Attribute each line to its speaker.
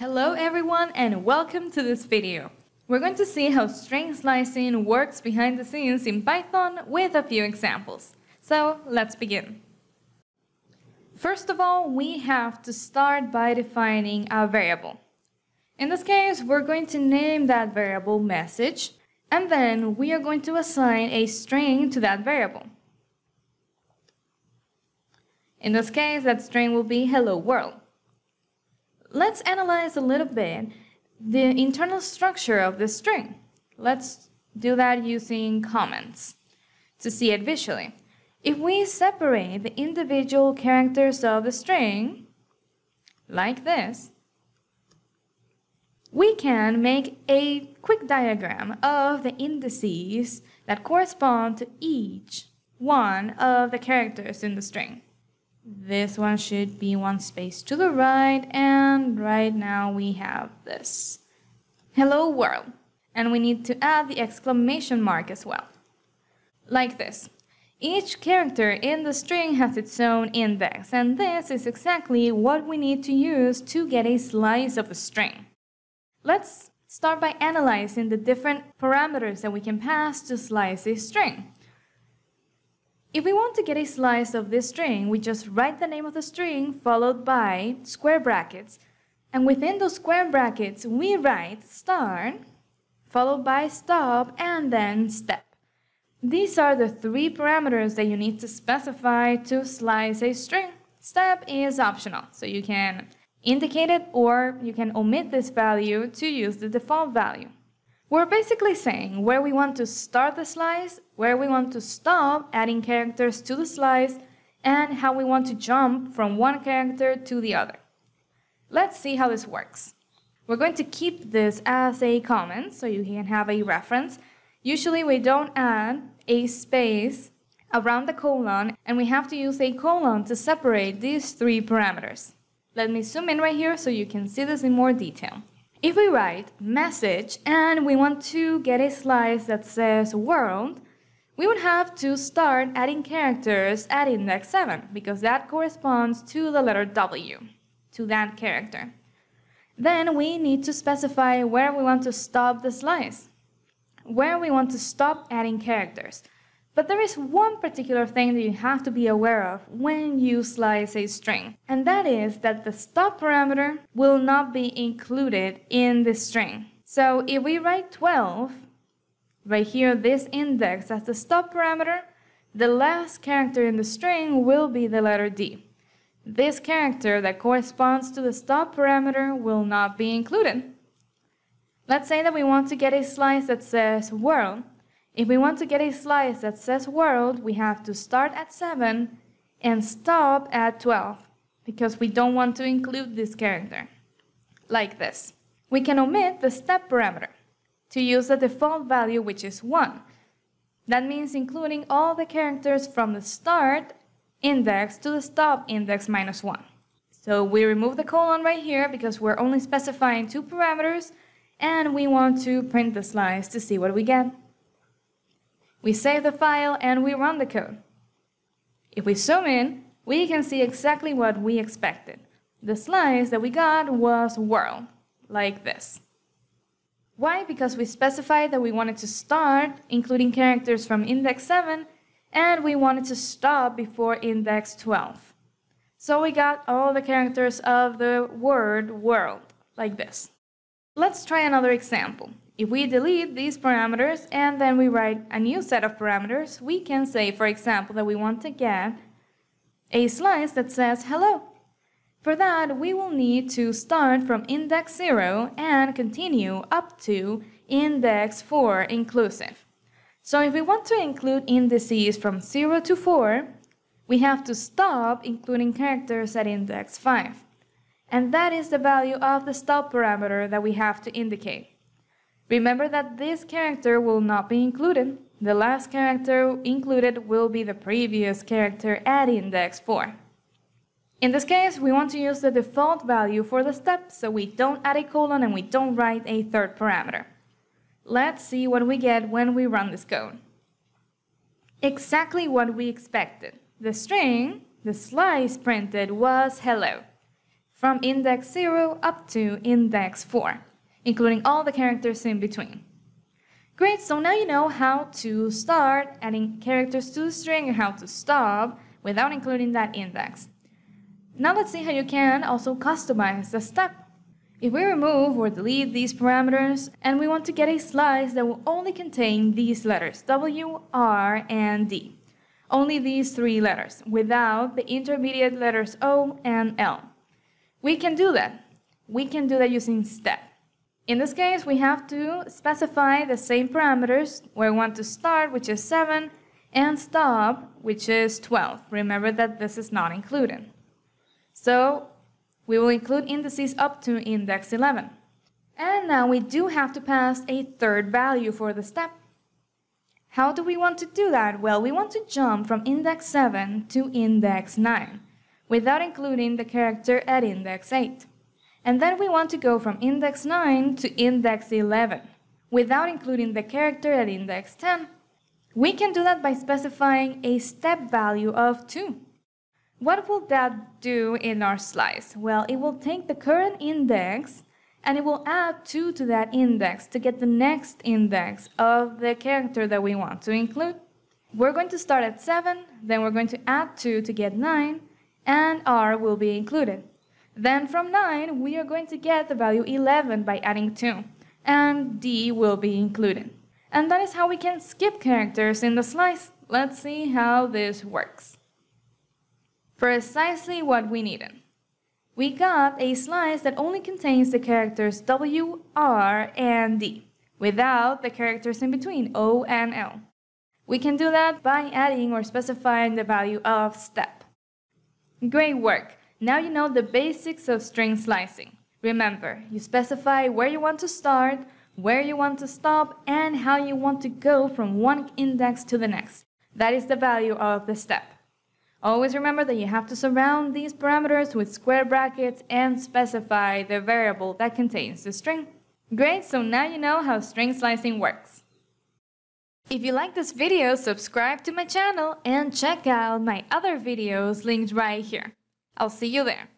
Speaker 1: Hello everyone and welcome to this video. We're going to see how string slicing works behind the scenes in Python with a few examples. So let's begin. First of all, we have to start by defining a variable. In this case, we're going to name that variable message, and then we are going to assign a string to that variable. In this case, that string will be hello world. Let's analyze a little bit the internal structure of the string. Let's do that using comments to see it visually. If we separate the individual characters of the string, like this, we can make a quick diagram of the indices that correspond to each one of the characters in the string this one should be one space to the right and right now we have this hello world and we need to add the exclamation mark as well like this each character in the string has its own index and this is exactly what we need to use to get a slice of a string let's start by analyzing the different parameters that we can pass to slice a string if we want to get a slice of this string, we just write the name of the string followed by square brackets. And within those square brackets, we write start, followed by stop, and then step. These are the three parameters that you need to specify to slice a string. Step is optional, so you can indicate it or you can omit this value to use the default value. We're basically saying where we want to start the slice, where we want to stop adding characters to the slice, and how we want to jump from one character to the other. Let's see how this works. We're going to keep this as a comment so you can have a reference. Usually we don't add a space around the colon and we have to use a colon to separate these three parameters. Let me zoom in right here so you can see this in more detail. If we write message and we want to get a slice that says world, we would have to start adding characters at index 7 because that corresponds to the letter W, to that character. Then we need to specify where we want to stop the slice, where we want to stop adding characters. But there is one particular thing that you have to be aware of when you slice a string, and that is that the stop parameter will not be included in the string. So if we write 12, right here, this index as the stop parameter, the last character in the string will be the letter D. This character that corresponds to the stop parameter will not be included. Let's say that we want to get a slice that says world. If we want to get a slice that says world, we have to start at 7 and stop at 12 because we don't want to include this character. Like this. We can omit the step parameter to use the default value which is 1. That means including all the characters from the start index to the stop index minus 1. So we remove the colon right here because we're only specifying two parameters and we want to print the slice to see what we get. We save the file and we run the code. If we zoom in, we can see exactly what we expected. The slice that we got was "world," like this. Why? Because we specified that we wanted to start, including characters from index 7, and we wanted to stop before index 12. So we got all the characters of the word world, like this. Let's try another example. If we delete these parameters and then we write a new set of parameters, we can say, for example, that we want to get a slice that says hello. For that, we will need to start from index 0 and continue up to index 4 inclusive. So if we want to include indices from 0 to 4, we have to stop including characters at index 5. And that is the value of the stop parameter that we have to indicate. Remember that this character will not be included. The last character included will be the previous character at index 4. In this case, we want to use the default value for the step, so we don't add a colon and we don't write a third parameter. Let's see what we get when we run this code. Exactly what we expected. The string, the slice printed was hello, from index 0 up to index 4 including all the characters in between. Great, so now you know how to start adding characters to the string and how to stop without including that index. Now let's see how you can also customize the step. If we remove or delete these parameters and we want to get a slice that will only contain these letters W, R, and D. Only these three letters without the intermediate letters O and L. We can do that. We can do that using step. In this case, we have to specify the same parameters where we want to start, which is 7, and stop, which is 12. Remember that this is not included. So we will include indices up to index 11. And now we do have to pass a third value for the step. How do we want to do that? Well, we want to jump from index 7 to index 9 without including the character at index 8. And then we want to go from index 9 to index 11 without including the character at index 10. We can do that by specifying a step value of 2. What will that do in our slice? Well, it will take the current index and it will add 2 to that index to get the next index of the character that we want to include. We're going to start at 7, then we're going to add 2 to get 9, and R will be included. Then from 9, we are going to get the value 11 by adding 2, and D will be included. And that is how we can skip characters in the slice. Let's see how this works. Precisely what we needed. We got a slice that only contains the characters W, R, and D, without the characters in between, O and L. We can do that by adding or specifying the value of step. Great work! Now you know the basics of string slicing. Remember, you specify where you want to start, where you want to stop, and how you want to go from one index to the next. That is the value of the step. Always remember that you have to surround these parameters with square brackets and specify the variable that contains the string. Great, so now you know how string slicing works. If you like this video, subscribe to my channel and check out my other videos linked right here. I'll see you there.